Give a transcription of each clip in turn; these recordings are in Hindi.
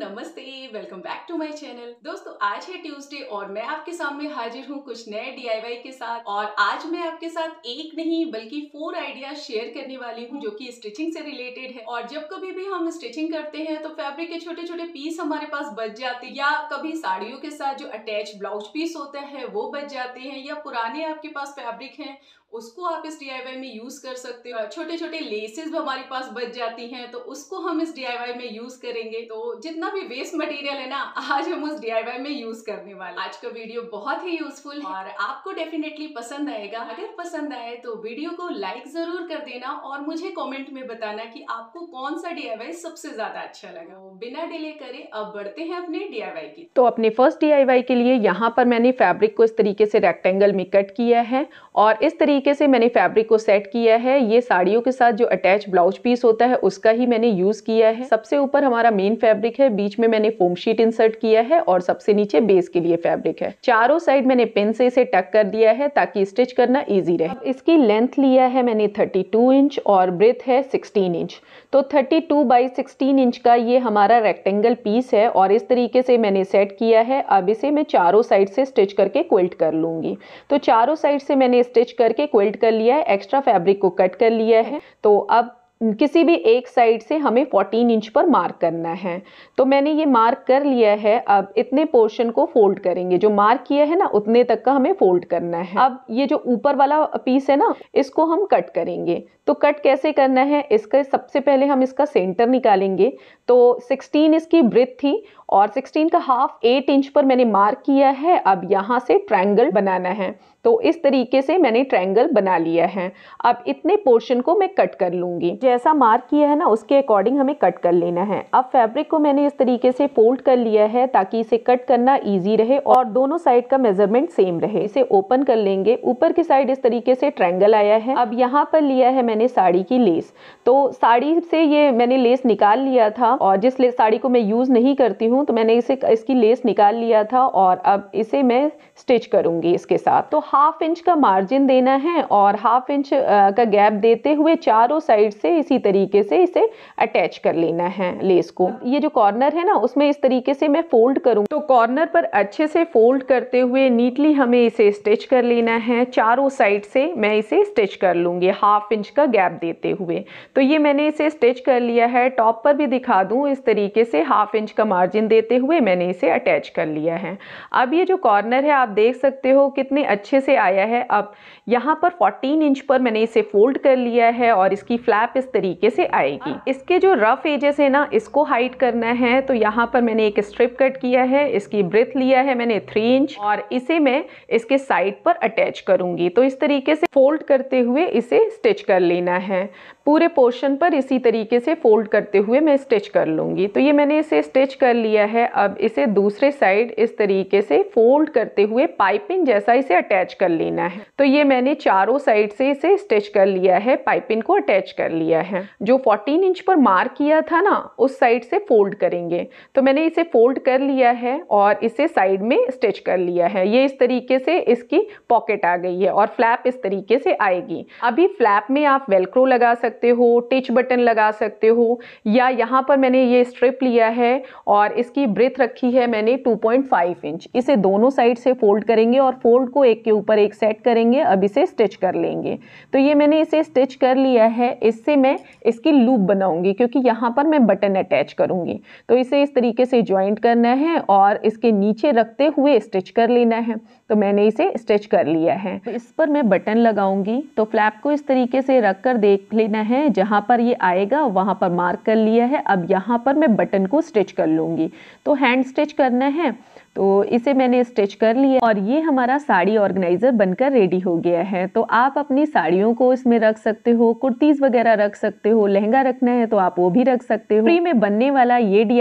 नमस्ते welcome back to my channel दोस्तों आज है ट्यूसडे और मैं आपके सामने हाजिर हूँ कुछ नए डीआईवाई के साथ और आज मैं आपके साथ एक नहीं बल्कि फोर आइडिया शेयर करने वाली हूँ जो कि स्टिचिंग से रिलेटेड है और जब कभी भी हम स्टिचिंग करते हैं तो फेब्रिक के छोटे छोटे पीस हमारे पास बच जाते हैं या कभी साड़ियों के साथ जो अटैच ब्लाउज पीस होते हैं वो बच जाते हैं या पुराने आपके पास फेब्रिक है उसको आप इस डी में यूज़ कर सकते हो छोटे छोटे लेसेस भी हमारे पास बच जाती हैं तो उसको हम इस डी में यूज़ करेंगे तो जितना भी वेस्ट मटेरियल है ना आज हम उस डी में यूज़ करने वाले आज का वीडियो बहुत ही यूजफुल और आपको डेफिनेटली पसंद आएगा अगर पसंद आए तो वीडियो को लाइक ज़रूर कर देना और मुझे कॉमेंट में बताना की आपको कौन सा डी सबसे ज़्यादा अच्छा लगा तो बिना डिले करे अब बढ़ते हैं अपने डी की तो अपने फर्स्ट डी के लिए यहाँ पर मैंने फेब्रिक को इस तरीके से रेक्टेंगल में कट किया है और इस तरीके तरीके से मैंने फैब्रिक को सेट किया है ये साड़ियों के साथ जो अटैच ब्लाउज पीस होता है उसका ही मैंने यूज किया है सबसे ऊपर हमारा मेन फैब्रिक है बीच में मैंने फोम शीट इंसर्ट किया है और सबसे नीचे बेस के लिए फैब्रिक है चारों साइड मैंने पिन से इसे टक कर दिया है ताकि स्टिच करना ईजी रहे अब इसकी लेंथ लिया है मैंने थर्टी इंच और ब्रेथ है सिक्सटीन इंच तो thirty two by sixteen inch का ये हमारा रेक्टेंगल पीस है और इस तरीके से मैंने सेट किया है अब इसे मैं चारों साइड से स्टिच करके क्विल्ट कर लूंगी तो चारों साइड से मैंने स्टिच करके क्विल्ट कर लिया है एक्स्ट्रा फैब्रिक को कट कर लिया है तो अब किसी भी एक साइड से हमें 14 इंच पर मार्क करना है तो मैंने ये मार्क कर लिया है अब इतने पोर्शन को फोल्ड करेंगे जो मार्क किया है ना उतने तक का हमें फोल्ड करना है अब ये जो ऊपर वाला पीस है ना इसको हम कट करेंगे तो कट कैसे करना है इसका सबसे पहले हम इसका सेंटर निकालेंगे तो 16 इसकी ब्रिथ थी और 16 का हाफ 8 इंच पर मैंने मार्क किया है अब यहाँ से ट्रायंगल बनाना है तो इस तरीके से मैंने ट्रायंगल बना लिया है अब इतने पोर्शन को मैं कट कर लूँगी जैसा मार्क किया है ना उसके अकॉर्डिंग हमें कट कर लेना है अब फैब्रिक को मैंने इस तरीके से फोल्ड कर लिया है ताकि इसे कट करना ईजी रहे और दोनों साइड का मेजरमेंट सेम रहे इसे ओपन कर लेंगे ऊपर की साइड इस तरीके से ट्रैंगल आया है अब यहाँ पर लिया है मैंने साड़ी की लेस तो साड़ी से ये मैंने लेस निकाल लिया था और जिस साड़ी को मैं यूज़ नहीं करती हूँ तो मैंने इसे इसकी लेस निकाल लिया था और अब इसे मैं स्टिच करूँगी इसके साथ तो हाफ इंच का मार्जिन देना है और हाफ इंच का गैप देते हुए चारों साइड से इसी तरीके से इसे अटैच कर लेना है लेस को ये जो कॉर्नर है ना उसमें इस तरीके से मैं फोल्ड करूँ तो कॉर्नर पर अच्छे से फोल्ड करते हुए नीटली हमें इसे स्टिच कर लेना है चारों साइड से मैं इसे स्टिच कर लूँगी हाफ इंच का गैप देते हुए तो ये मैंने इसे स्टिच कर लिया है टॉप पर भी दिखा दूँ इस तरीके से हाफ इंच का मार्जिन देते हुए मैंने इसे अटैच कर लिया है अब ये जो कॉर्नर है आप देख सकते हो कितने अच्छे अच्छे से आया है अब यहाँ पर 14 इंच पर मैंने इसे फोल्ड कर लिया है और इसकी फ्लैप इस तरीके से आएगी हाँ। इसके जो रफ एजेस है ना इसको हाइट करना है तो यहाँ पर मैंने एक स्ट्रिप कट किया है इसकी ब्रेथ लिया है मैंने थ्री इंच और इसे मैं इसके साइड पर अटैच करूंगी तो इस तरीके से फोल्ड करते हुए इसे स्टिच कर लेना है पूरे पोर्शन पर इसी तरीके से फोल्ड करते हुए मैं स्टिच कर लूंगी तो ये मैंने इसे स्टिच कर लिया है अब इसे दूसरे साइड इस तरीके से फोल्ड करते हुए पाइपिंग जैसा इसे अटैच अटैच कर लेना है तो ये मैंने चारों साइड से इसे स्टिच कर लिया है पाइपिंग को अटैच कर लिया है जो 14 इंच पर मार्क किया था ना उस साइड से फोल्ड करेंगे तो मैंने इसे फोल्ड कर लिया है और इसे साइड में स्टिच कर लिया है ये इस तरीके से इसकी पॉकेट आ गई है और फ्लैप इस तरीके से आएगी अभी फ्लैप में आप वेलक्रो लगा सकते हो टिच बटन लगा सकते हो या यहाँ पर मैंने ये स्ट्रिप लिया है और इसकी ब्रेथ रखी है मैंने टू इंच इसे दोनों साइड से फोल्ड करेंगे और फोल्ड को एक के ऊपर एक सेट करेंगे अब इसे स्टिच कर लेंगे तो ये मैंने इसे स्टिच कर लिया है इससे मैं इसकी लूप बनाऊंगी क्योंकि यहाँ पर मैं बटन अटैच करूँगी तो इसे इस तरीके से ज्वाइंट करना है और इसके नीचे रखते हुए स्टिच कर लेना है तो मैंने इसे स्टिच कर लिया है तो इस पर मैं बटन लगाऊंगी तो फ्लैप को इस तरीके से रख कर देख लेना है जहाँ पर ये आएगा वहाँ पर मार्क कर लिया है अब यहाँ पर मैं बटन को स्टिच कर लूँगी तो हैंड स्टिच करना है तो इसे मैंने स्टिच कर लिया और ये हमारा साड़ी ऑर्गेनाइज़र बनकर रेडी हो गया है तो आप अपनी साड़ियों को इसमें रख सकते हो कुर्तीज़ वगैरह रख सकते हो लहंगा रखना है तो आप वो भी रख सकते हो फ्री में बनने वाला ये डी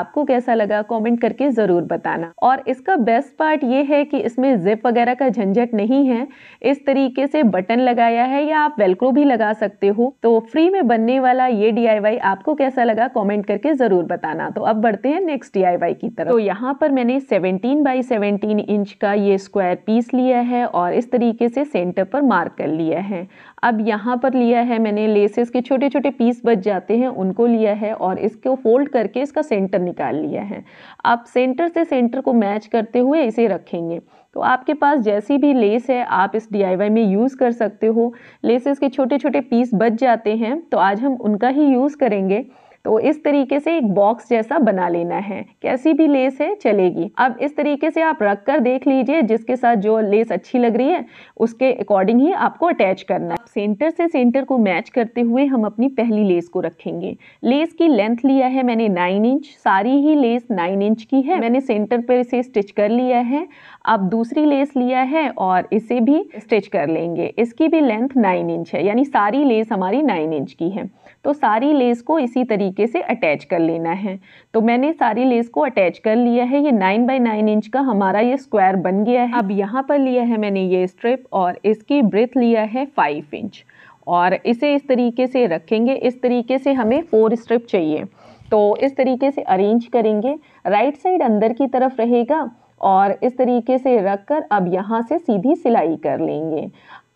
आपको कैसा लगा कॉमेंट करके ज़रूर बताना और इसका बेस्ट पार्ट ये है कि इसमें जिप वगैरह का झंझट नहीं है इस तरीके से बटन लगाया है या आप वेलक्रो भी लगा सकते हो तो फ्री में बनने वाला ये डी आपको कैसा लगा कॉमेंट करके ज़रूर बताना तो अब बढ़ते हैं नेक्स्ट डी की तरफ तो यहाँ पर मैंने 17 बाई 17 इंच का ये स्क्वायर पीस लिया है और इस तरीके से सेंटर पर मार्क कर लिया है अब यहाँ पर लिया है मैंने लेसेस के छोटे छोटे पीस बच जाते हैं उनको लिया है और इसको फोल्ड करके इसका सेंटर निकाल लिया है आप सेंटर से सेंटर को मैच करते हुए इसे रखेंगे तो आपके पास जैसी भी लेस है आप इस डी में यूज़ कर सकते हो लेसेस के छोटे छोटे पीस बच जाते हैं तो आज हम उनका ही यूज़ करेंगे तो इस तरीके से एक बॉक्स जैसा बना लेना है कैसी भी लेस है चलेगी अब इस तरीके से आप रख कर देख लीजिए जिसके साथ जो लेस अच्छी लग रही है उसके अकॉर्डिंग ही आपको अटैच करना है सेंटर से सेंटर को मैच करते हुए हम अपनी पहली लेस को रखेंगे लेस की लेंथ लिया है मैंने नाइन इंच सारी ही लेस नाइन इंच की है मैंने सेंटर पर इसे स्टिच कर लिया है अब दूसरी लेस लिया है और इसे भी स्टिच कर लेंगे इसकी भी लेंथ नाइन इंच है यानी सारी लेस हमारी नाइन इंच की है तो सारी लेस को इसी तरीके से अटैच कर लेना है तो मैंने सारी लेस को अटैच कर लिया है ये नाइन बाई नाइन इंच का हमारा ये स्क्वायर बन गया है अब यहाँ पर लिया है मैंने ये स्ट्रिप और इसकी ब्रेथ लिया है फाइव इंच और इसे इस तरीके से रखेंगे इस तरीके से हमें फोर स्ट्रिप चाहिए तो इस तरीके से अरेंज करेंगे राइट साइड अंदर की तरफ रहेगा और इस तरीके से रख कर अब यहाँ से सीधी सिलाई कर लेंगे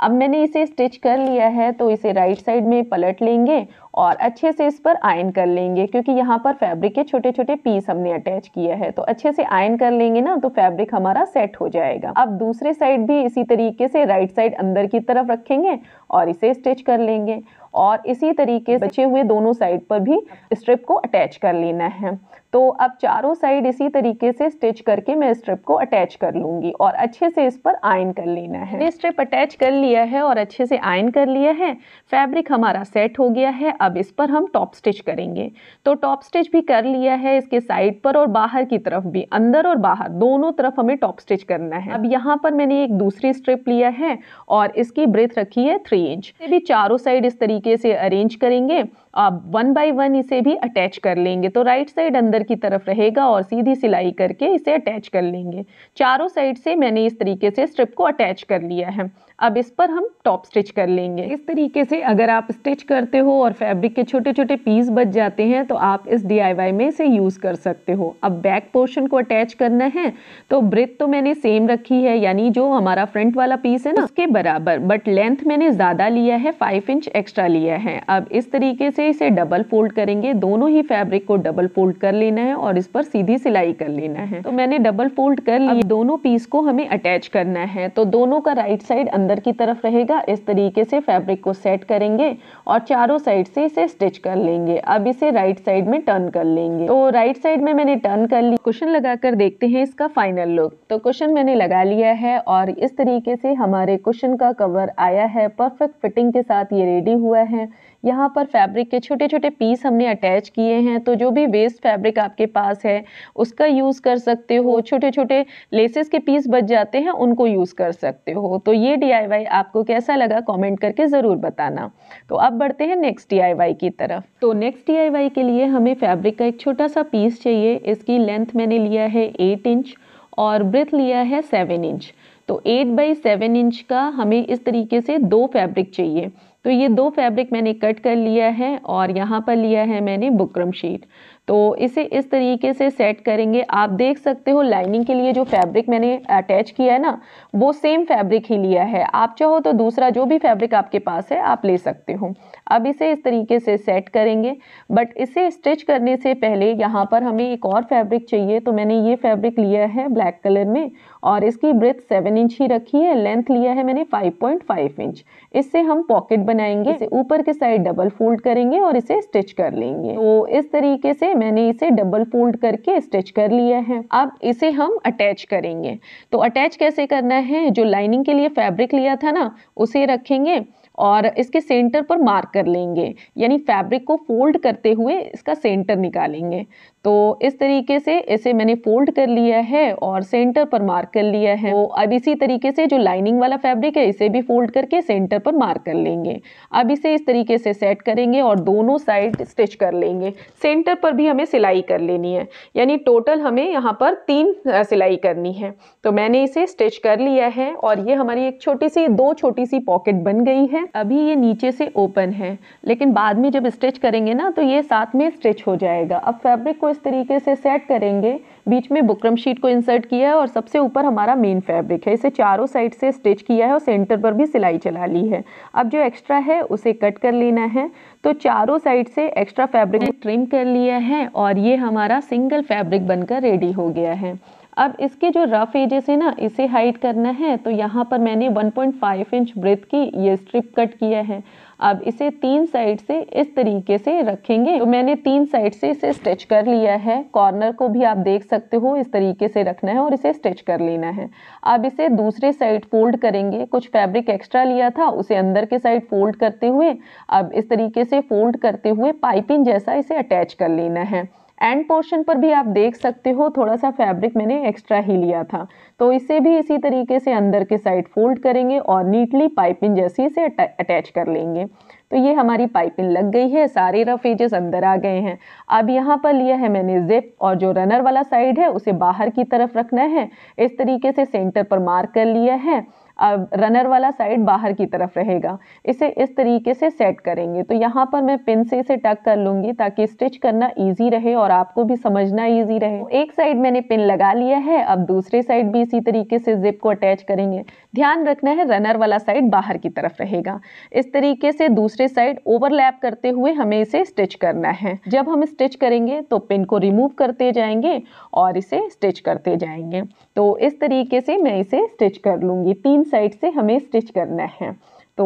अब मैंने इसे स्टिच कर लिया है तो इसे राइट साइड में पलट लेंगे और अच्छे से इस पर आयन कर लेंगे क्योंकि यहाँ पर फैब्रिक के छोटे छोटे पीस हमने अटैच किया है तो अच्छे से आयन कर लेंगे ना तो फैब्रिक हमारा सेट हो जाएगा अब दूसरे साइड भी इसी तरीके से राइट साइड अंदर की तरफ रखेंगे और इसे स्टिच कर लेंगे और इसी तरीके से बचे हुए दोनों साइड पर भी स्ट्रिप को अटैच कर लेना है तो अब चारों साइड इसी तरीके से स्टिच करके मैं स्ट्रिप को अटैच कर लूँगी और अच्छे से इस पर आयन कर लेना है स्ट्रिप अटैच कर लिया है और अच्छे से आयन कर लिया है फैब्रिक हमारा सेट हो गया है अब इस पर हम टॉप स्टिच करेंगे तो टॉप स्टिच भी कर लिया है इसके साइड पर और बाहर की तरफ भी अंदर और बाहर दोनों तरफ हमें टॉप स्टिच करना है अब यहाँ पर मैंने एक दूसरी स्ट्रिप लिया है और इसकी ब्रेथ रखी है थ्री इंच भी चारों साइड इस तरीके से अरेंज करेंगे आप वन बाई वन इसे भी अटैच कर लेंगे तो राइट साइड अंदर की तरफ रहेगा और सीधी सिलाई करके इसे अटैच कर लेंगे चारों साइड से मैंने इस तरीके से स्ट्रिप को अटैच कर लिया है अब इस पर हम टॉप स्टिच कर लेंगे इस तरीके से अगर आप स्टिच करते हो और फैब्रिक के छोटे छोटे पीस बच जाते हैं तो आप इस डी में इसे यूज़ कर सकते हो अब बैक पोर्शन को अटैच करना है तो ब्रिथ तो मैंने सेम रखी है यानी जो हमारा फ्रंट वाला पीस है ना उसके बराबर बट लेंथ मैंने ज़्यादा लिया है फाइव इंच एक्स्ट्रा लिया है अब इस तरीके से इसे डबल फोल्ड करेंगे दोनों ही फैब्रिक को डबल फोल्ड कर लेना है और इस पर सीधी सिलाई कर लेना है तो मैंने डबल फोल्ड कर लिया दोनों पीस को हमें अटैच करना है तो दोनों का राइट साइड अंदर अंदर की तरफ रहेगा इस तरीके से फैब्रिक को सेट करेंगे और चारों साइड से इसे स्टिच कर लेंगे अब इसे राइट साइड में टर्न कर लेंगे तो राइट साइड में मैंने टर्न कर ली क्वेश्चन लगाकर देखते हैं इसका फाइनल लुक तो क्वेश्चन मैंने लगा लिया है और इस तरीके से हमारे क्वेश्चन का कवर आया है परफेक्ट फिटिंग के साथ ये रेडी हुआ है यहाँ पर फैब्रिक के छोटे छोटे पीस हमने अटैच किए हैं तो जो भी वेस्ट फैब्रिक आपके पास है उसका यूज़ कर सकते हो छोटे छोटे लेसेस के पीस बच जाते हैं उनको यूज़ कर सकते हो तो ये डी आपको कैसा लगा कॉमेंट करके ज़रूर बताना तो अब बढ़ते हैं नेक्स्ट डी की तरफ तो नेक्स्ट डी के लिए हमें फैब्रिक का एक छोटा सा पीस चाहिए इसकी लेंथ मैंने लिया है एट इंच और ब्रेथ लिया है सेवन इंच तो एट बाई सेवन इंच का हमें इस तरीके से दो फैब्रिक चाहिए तो ये दो फैब्रिक मैंने कट कर लिया है और यहाँ पर लिया है मैंने बुकरम शीट तो इसे इस तरीके से सेट करेंगे आप देख सकते हो लाइनिंग के लिए जो फैब्रिक मैंने अटैच किया है ना वो सेम फैब्रिक ही लिया है आप चाहो तो दूसरा जो भी फैब्रिक आपके पास है आप ले सकते हो अब इसे इस तरीके से सेट करेंगे बट इसे स्टिच करने से पहले यहाँ पर हमें एक और फैब्रिक चाहिए तो मैंने ये फैब्रिक लिया है ब्लैक कलर में और इसकी ब्रेथ सेवन इंच ही रखी है लेंथ लिया है मैंने फाइव इंच इससे हम पॉकेट बनाएंगे इसे ऊपर के साइड डबल फोल्ड करेंगे और इसे स्टिच कर लेंगे तो इस तरीके से में मैंने इसे डबल फोल्ड करके स्टिच कर लिया है अब इसे हम अटैच करेंगे तो अटैच कैसे करना है जो लाइनिंग के लिए फैब्रिक लिया था ना उसे रखेंगे और इसके सेंटर पर मार्क कर लेंगे यानी फैब्रिक को फोल्ड करते हुए इसका सेंटर निकालेंगे तो इस तरीके से इसे मैंने फोल्ड कर लिया है और सेंटर पर मार्क कर लिया है तो अब इसी तरीके से जो लाइनिंग वाला फैब्रिक है इसे भी फोल्ड करके सेंटर पर मार्क कर लेंगे अब इसे इस तरीके से सेट करेंगे और दोनों साइड स्टिच कर लेंगे सेंटर पर भी हमें सिलाई कर लेनी है यानी टोटल हमें यहाँ पर तीन सिलाई करनी है तो मैंने इसे स्टिच कर लिया है और ये हमारी एक छोटी सी दो छोटी सी पॉकेट बन गई है अभी ये नीचे से ओपन है लेकिन बाद में जब स्टिच करेंगे ना तो ये साथ में स्टिच हो जाएगा अब फैब्रिक को इस तरीके से सेट करेंगे बीच में बुकरम शीट को इंसर्ट किया है और सबसे ऊपर हमारा मेन फैब्रिक है इसे चारों साइड से स्टिच किया है और सेंटर पर भी सिलाई चला ली है अब जो एक्स्ट्रा है उसे कट कर लेना है तो चारों साइड से एक्स्ट्रा फैब्रिक ट्रिम कर लिया है और ये हमारा सिंगल फैब्रिक बनकर रेडी हो गया है अब इसके जो रफ़ एजेस है ना इसे हाइट करना है तो यहाँ पर मैंने 1.5 इंच ब्रेथ की ये स्ट्रिप कट किया है अब इसे तीन साइड से इस तरीके से रखेंगे तो मैंने तीन साइड से इसे स्टिच कर लिया है कॉर्नर को भी आप देख सकते हो इस तरीके से रखना है और इसे स्टिच कर लेना है अब इसे दूसरे साइड फोल्ड करेंगे कुछ फैब्रिक एक्स्ट्रा लिया था उसे अंदर के साइड फोल्ड करते हुए अब इस तरीके से फोल्ड करते हुए पाइपिंग जैसा इसे अटैच कर लेना है एंड पोर्शन पर भी आप देख सकते हो थोड़ा सा फैब्रिक मैंने एक्स्ट्रा ही लिया था तो इसे भी इसी तरीके से अंदर के साइड फोल्ड करेंगे और नीटली पाइपिंग जैसी इसे अटैच कर लेंगे तो ये हमारी पाइपिंग लग गई है सारे रफ एजेस अंदर आ गए हैं अब यहाँ पर लिया है मैंने जिप और जो रनर वाला साइड है उसे बाहर की तरफ रखना है इस तरीके से सेंटर पर मार्क कर लिया है अब रनर वाला साइड बाहर की तरफ रहेगा इसे इस तरीके से सेट करेंगे तो यहाँ पर मैं पिन से इसे टक कर लूँगी ताकि स्टिच करना ईजी रहे और आपको भी समझना ईजी रहे तो एक साइड मैंने पिन लगा लिया है अब दूसरे साइड भी इसी तरीके से जिप को अटैच करेंगे ध्यान रखना है रनर वाला साइड बाहर की तरफ रहेगा इस तरीके से दूसरे साइड ओवरलैप करते हुए हमें इसे स्टिच करना है जब हम स्टिच करेंगे तो पिन को रिमूव करते जाएंगे और इसे स्टिच करते जाएंगे तो इस तरीके से मैं इसे स्टिच कर लूँगी तीन साइड से हमें स्टिच करना है तो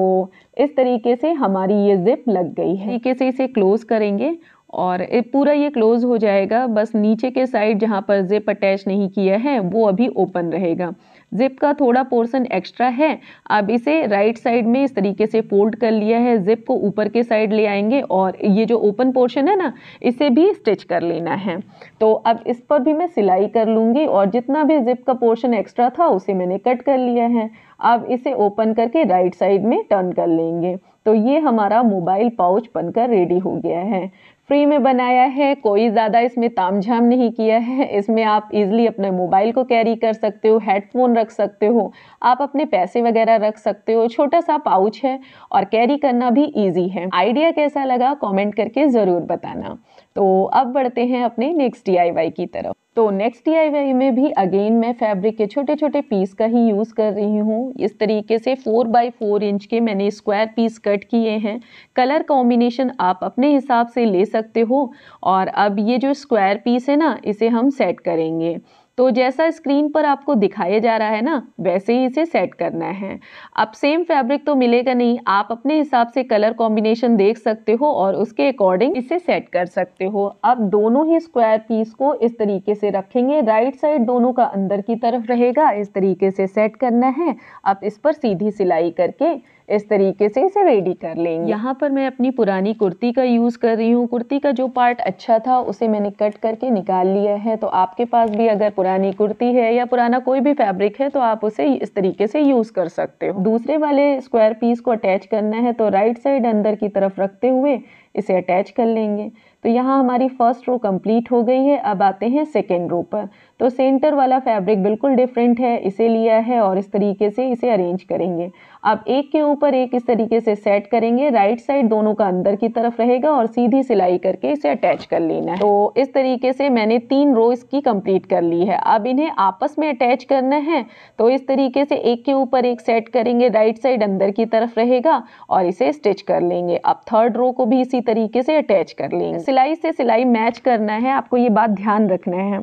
इस तरीके से हमारी ये ज़िप लग गई है तरीके से इसे क्लोज़ करेंगे और पूरा ये क्लोज़ हो जाएगा बस नीचे के साइड जहाँ पर ज़िप अटैच नहीं किया है वो अभी ओपन रहेगा जिप का थोड़ा पोर्सन एक्स्ट्रा है अब इसे राइट साइड में इस तरीके से फोल्ड कर लिया है जिप को ऊपर के साइड ले आएंगे और ये जो ओपन पोर्शन है ना इसे भी स्टिच कर लेना है तो अब इस पर भी मैं सिलाई कर लूँगी और जितना भी जिप का पोर्शन एक्स्ट्रा था उसे मैंने कट कर लिया है अब इसे ओपन करके राइट साइड में टर्न कर लेंगे तो ये हमारा मोबाइल पाउच बनकर रेडी हो गया है फ्री में बनाया है कोई ज़्यादा इसमें तामझाम नहीं किया है इसमें आप इजीली अपने मोबाइल को कैरी कर सकते हो हेडफोन रख सकते हो आप अपने पैसे वगैरह रख सकते हो छोटा सा पाउच है और कैरी करना भी इजी है आइडिया कैसा लगा कमेंट करके ज़रूर बताना तो अब बढ़ते हैं अपने नेक्स्ट डी की तरफ तो नेक्स्ट डी में भी अगेन मैं फैब्रिक के छोटे छोटे पीस का ही यूज़ कर रही हूँ इस तरीके से फ़ोर बाई फोर इंच के मैंने स्क्वायर पीस कट किए हैं कलर कॉम्बिनेशन आप अपने हिसाब से ले सकते हो और अब ये जो स्क्वायर पीस है ना इसे हम सेट करेंगे तो जैसा स्क्रीन पर आपको दिखाया जा रहा है ना वैसे ही इसे सेट करना है अब सेम फैब्रिक तो मिलेगा नहीं आप अपने हिसाब से कलर कॉम्बिनेशन देख सकते हो और उसके अकॉर्डिंग इसे सेट कर सकते हो अब दोनों ही स्क्वायर पीस को इस तरीके से रखेंगे राइट साइड दोनों का अंदर की तरफ रहेगा इस तरीके से सेट करना है अब इस पर सीधी सिलाई करके इस तरीके से इसे रेडी कर लेंगे यहाँ पर मैं अपनी पुरानी कुर्ती का यूज़ कर रही हूँ कुर्ती का जो पार्ट अच्छा था उसे मैंने कट करके निकाल लिया है तो आपके पास भी अगर पुरानी कुर्ती है या पुराना कोई भी फैब्रिक है तो आप उसे इस तरीके से यूज़ कर सकते हो दूसरे वाले स्क्वायर पीस को अटैच करना है तो राइट साइड अंदर की तरफ रखते हुए इसे अटैच कर लेंगे तो यहाँ हमारी फर्स्ट रो कंप्लीट हो गई है अब आते हैं सेकेंड रो पर तो सेंटर वाला फैब्रिक बिल्कुल डिफरेंट है इसे लिया है और इस तरीके से इसे अरेंज करेंगे अब एक के ऊपर एक इस तरीके से सेट करेंगे राइट साइड दोनों का अंदर की तरफ रहेगा और सीधी सिलाई करके इसे अटैच कर लेना है तो इस तरीके से मैंने तीन रो इसकी कंप्लीट कर ली है अब इन्हें आपस में अटैच करना है तो इस तरीके से एक के ऊपर एक सेट करेंगे राइट साइड अंदर की तरफ रहेगा और इसे स्टिच कर लेंगे अब थर्ड रो को भी इसी तरीके से अटैच कर लेंगे हम्म। सिलाई से सिलाई मैच करना है आपको ये बात ध्यान रखना है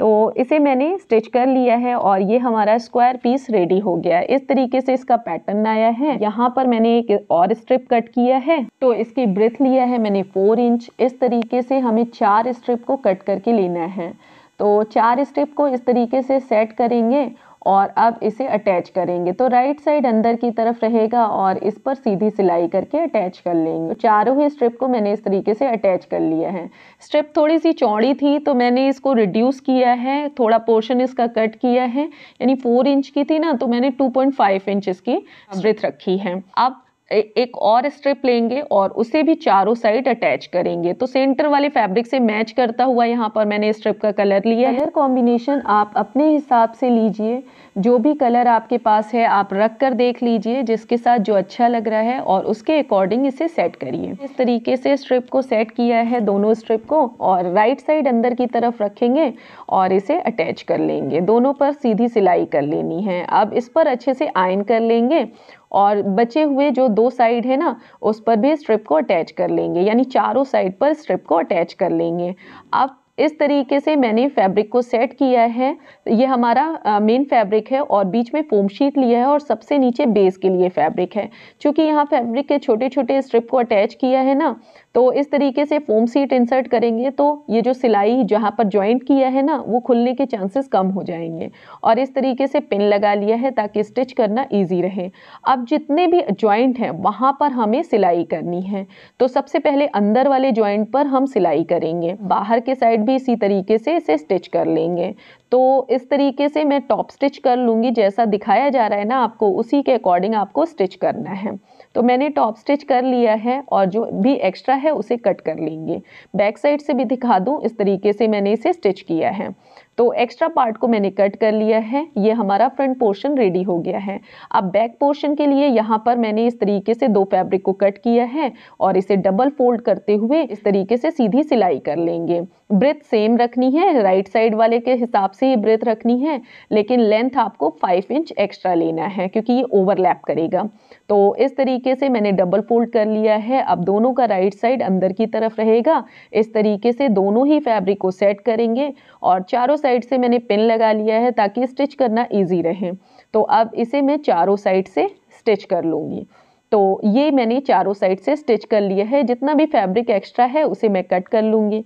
तो इसे मैंने स्टिच कर लिया है और ये हमारा स्क्वायर पीस रेडी हो गया है इस तरीके से इसका पैटर्न आया है यहाँ पर मैंने एक और स्ट्रिप कट किया है तो इसकी ब्रेथ लिया है मैंने फोर इंच इस तरीके से हमें चार स्ट्रिप को कट करके लेना है तो चार स्ट्रिप को इस तरीके से सेट करेंगे और अब इसे अटैच करेंगे तो राइट साइड अंदर की तरफ रहेगा और इस पर सीधी सिलाई करके अटैच कर लेंगे चारों ही स्ट्रिप को मैंने इस तरीके से अटैच कर लिया है स्ट्रिप थोड़ी सी चौड़ी थी तो मैंने इसको रिड्यूस किया है थोड़ा पोर्शन इसका कट किया है यानी फोर इंच की थी ना तो मैंने टू पॉइंट फाइव इंच इसकी ब्रिथ रखी है अब एक और स्ट्रिप लेंगे और उसे भी चारों साइड अटैच करेंगे तो सेंटर वाले फैब्रिक से मैच करता हुआ यहाँ पर मैंने स्ट्रिप का कलर लिया है कॉम्बिनेशन आप अपने हिसाब से लीजिए जो भी कलर आपके पास है आप रख कर देख लीजिए जिसके साथ जो अच्छा लग रहा है और उसके अकॉर्डिंग इसे सेट करिए इस तरीके से स्ट्रिप को सेट किया है दोनों स्ट्रिप को और राइट साइड अंदर की तरफ रखेंगे और इसे अटैच कर लेंगे दोनों पर सीधी सिलाई कर लेनी है अब इस पर अच्छे से आयन कर लेंगे और बचे हुए जो दो साइड है ना उस पर भी स्ट्रिप को अटैच कर लेंगे यानी चारों साइड पर स्ट्रिप को अटैच कर लेंगे अब इस तरीके से मैंने फैब्रिक को सेट किया है ये हमारा मेन फैब्रिक है और बीच में फोम शीट लिया है और सबसे नीचे बेस के लिए फैब्रिक है चूँकि यहाँ फैब्रिक के छोटे छोटे स्ट्रिप को अटैच किया है ना तो इस तरीके से फोम सीट इंसर्ट करेंगे तो ये जो सिलाई जहाँ पर ज्वाइंट किया है ना वो खुलने के चांसेस कम हो जाएंगे और इस तरीके से पिन लगा लिया है ताकि स्टिच करना ईजी रहे अब जितने भी ज्वाइंट हैं वहाँ पर हमें सिलाई करनी है तो सबसे पहले अंदर वाले ज्वाइंट पर हम सिलाई करेंगे बाहर के साइड भी इसी तरीके से इसे स्टिच कर लेंगे तो इस तरीके से मैं टॉप स्टिच कर लूँगी जैसा दिखाया जा रहा है ना आपको उसी के अकॉर्डिंग आपको स्टिच करना है तो मैंने टॉप स्टिच कर लिया है और जो भी एक्स्ट्रा है उसे कट कर लेंगे बैक साइड से भी दिखा दूँ इस तरीके से मैंने इसे स्टिच किया है तो एक्स्ट्रा पार्ट को मैंने कट कर लिया है ये हमारा फ्रंट पोर्शन रेडी हो गया है अब बैक पोर्शन के लिए यहाँ पर मैंने इस तरीके से दो फैब्रिक को कट किया है और इसे डबल फोल्ड करते हुए इस तरीके से सीधी सिलाई कर लेंगे ब्रेथ सेम रखनी है राइट साइड वाले के हिसाब से ही ब्रेथ रखनी है लेकिन लेंथ आपको फाइव इंच एक्स्ट्रा लेना है क्योंकि ये ओवरलैप करेगा तो इस तरीके से मैंने डबल फोल्ड कर लिया है अब दोनों का राइट साइड अंदर की तरफ रहेगा इस तरीके से दोनों ही फैब्रिक को सेट करेंगे और चारों साइड से मैंने पिन लगा लिया है ताकि स्टिच करना ईजी रहे तो अब इसे मैं चारों साइड से स्टिच कर लूँगी तो ये मैंने चारों साइड से स्टिच कर लिया है जितना भी फैब्रिक एक्स्ट्रा है उसे मैं कट कर लूँगी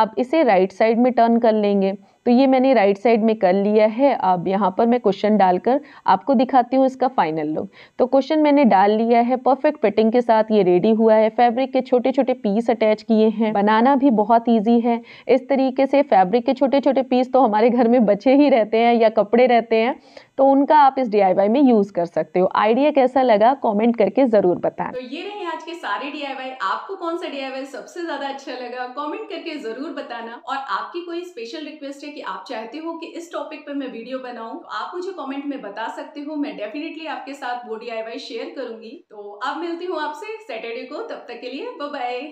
अब इसे राइट साइड में टर्न कर लेंगे तो ये मैंने राइट साइड में कर लिया है अब यहाँ पर मैं क्वेश्चन डालकर आपको दिखाती हूँ इसका फाइनल लुक तो क्वेश्चन मैंने डाल लिया है परफेक्ट फिटिंग के साथ ये रेडी हुआ है फैब्रिक के छोटे छोटे पीस अटैच किए हैं बनाना भी बहुत ईजी है इस तरीके से फैब्रिक के छोटे छोटे पीस तो हमारे घर में बचे ही रहते हैं या कपड़े रहते हैं तो उनका आप इस डी में यूज़ कर सकते हो आइडिया कैसा लगा कॉमेंट करके ज़रूर बताएं तो ये रहे आज के सारे डी आपको कौन सा डी सबसे ज़्यादा अच्छा लगा कॉमेंट करके ज़रूर बताना और आपकी कोई स्पेशल रिक्वेस्ट है कि आप चाहते हो कि इस टॉपिक पर मैं वीडियो बनाऊं तो आप मुझे कमेंट में बता सकते हो मैं डेफिनेटली आपके साथ वो डी शेयर करूंगी तो अब मिलती हूँ आपसे सैटरडे को तब तक के लिए बाय